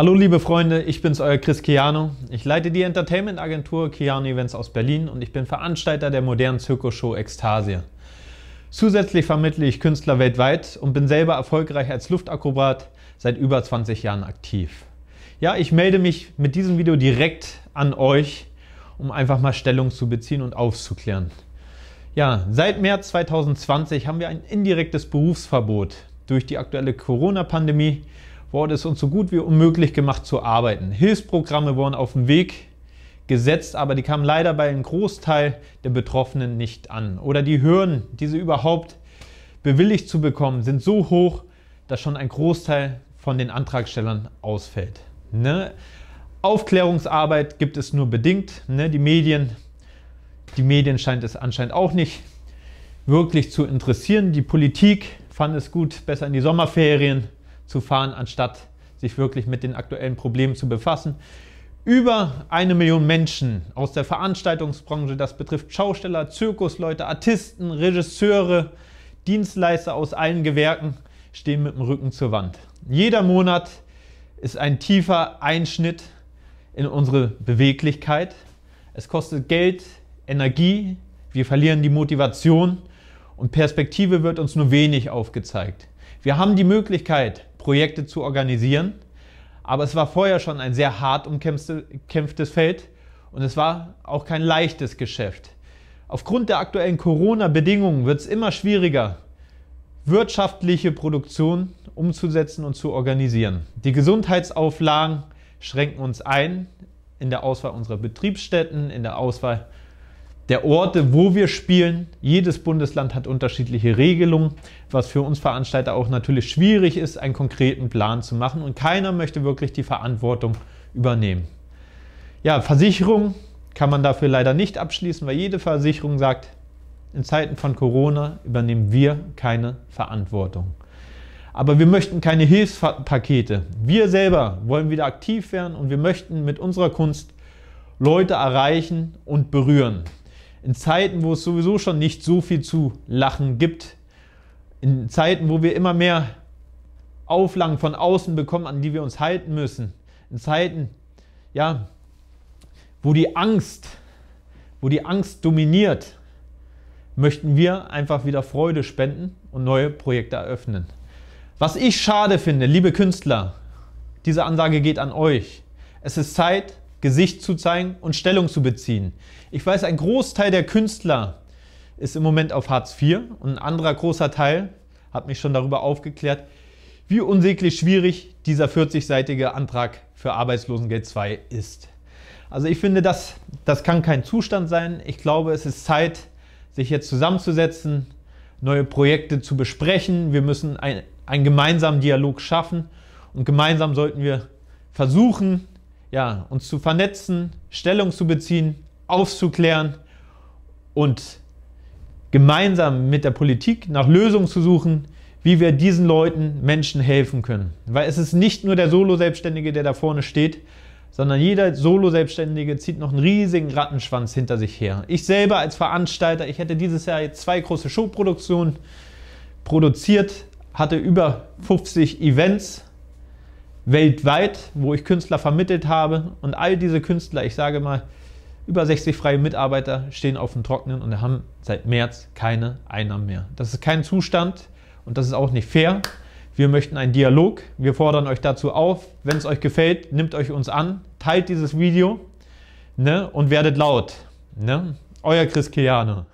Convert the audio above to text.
Hallo liebe Freunde, ich bin's euer Chris Keanu. Ich leite die Entertainment-Agentur Keanu Events aus Berlin und ich bin Veranstalter der modernen Zirkusshow Ekstasie. Zusätzlich vermittle ich Künstler weltweit und bin selber erfolgreich als Luftakrobat seit über 20 Jahren aktiv. Ja, ich melde mich mit diesem Video direkt an euch, um einfach mal Stellung zu beziehen und aufzuklären. Ja, seit März 2020 haben wir ein indirektes Berufsverbot durch die aktuelle Corona-Pandemie wurde es uns so gut wie unmöglich gemacht zu arbeiten. Hilfsprogramme wurden auf den Weg gesetzt, aber die kamen leider bei einem Großteil der Betroffenen nicht an. Oder die Hürden, diese überhaupt bewilligt zu bekommen, sind so hoch, dass schon ein Großteil von den Antragstellern ausfällt. Ne? Aufklärungsarbeit gibt es nur bedingt. Ne? Die, Medien, die Medien scheint es anscheinend auch nicht wirklich zu interessieren. Die Politik fand es gut, besser in die Sommerferien zu fahren, anstatt sich wirklich mit den aktuellen Problemen zu befassen. Über eine Million Menschen aus der Veranstaltungsbranche, das betrifft Schausteller, Zirkusleute, Artisten, Regisseure, Dienstleister aus allen Gewerken, stehen mit dem Rücken zur Wand. Jeder Monat ist ein tiefer Einschnitt in unsere Beweglichkeit. Es kostet Geld, Energie, wir verlieren die Motivation und Perspektive wird uns nur wenig aufgezeigt. Wir haben die Möglichkeit, Projekte zu organisieren, aber es war vorher schon ein sehr hart umkämpftes Feld und es war auch kein leichtes Geschäft. Aufgrund der aktuellen Corona-Bedingungen wird es immer schwieriger, wirtschaftliche Produktion umzusetzen und zu organisieren. Die Gesundheitsauflagen schränken uns ein in der Auswahl unserer Betriebsstätten, in der Auswahl der Orte, wo wir spielen. Jedes Bundesland hat unterschiedliche Regelungen, was für uns Veranstalter auch natürlich schwierig ist, einen konkreten Plan zu machen. Und keiner möchte wirklich die Verantwortung übernehmen. Ja, Versicherung kann man dafür leider nicht abschließen, weil jede Versicherung sagt, in Zeiten von Corona übernehmen wir keine Verantwortung. Aber wir möchten keine Hilfspakete. Wir selber wollen wieder aktiv werden und wir möchten mit unserer Kunst Leute erreichen und berühren in Zeiten, wo es sowieso schon nicht so viel zu lachen gibt, in Zeiten, wo wir immer mehr Auflagen von außen bekommen, an die wir uns halten müssen, in Zeiten, ja, wo die Angst, wo die Angst dominiert, möchten wir einfach wieder Freude spenden und neue Projekte eröffnen. Was ich schade finde, liebe Künstler, diese Ansage geht an euch. Es ist Zeit, Gesicht zu zeigen und Stellung zu beziehen. Ich weiß, ein Großteil der Künstler ist im Moment auf Hartz IV und ein anderer großer Teil hat mich schon darüber aufgeklärt, wie unsäglich schwierig dieser 40-seitige Antrag für Arbeitslosengeld II ist. Also ich finde, das, das kann kein Zustand sein. Ich glaube, es ist Zeit, sich jetzt zusammenzusetzen, neue Projekte zu besprechen. Wir müssen ein, einen gemeinsamen Dialog schaffen und gemeinsam sollten wir versuchen, ja, uns zu vernetzen, Stellung zu beziehen, aufzuklären und gemeinsam mit der Politik nach Lösungen zu suchen, wie wir diesen Leuten, Menschen helfen können. Weil es ist nicht nur der Solo-Selbstständige, der da vorne steht, sondern jeder Solo-Selbstständige zieht noch einen riesigen Rattenschwanz hinter sich her. Ich selber als Veranstalter, ich hätte dieses Jahr zwei große Showproduktionen produziert, hatte über 50 Events weltweit, wo ich Künstler vermittelt habe. Und all diese Künstler, ich sage mal, über 60 freie Mitarbeiter stehen auf dem Trocknen und haben seit März keine Einnahmen mehr. Das ist kein Zustand und das ist auch nicht fair. Wir möchten einen Dialog. Wir fordern euch dazu auf. Wenn es euch gefällt, nehmt euch uns an, teilt dieses Video ne, und werdet laut. Ne? Euer Chris Kiliane.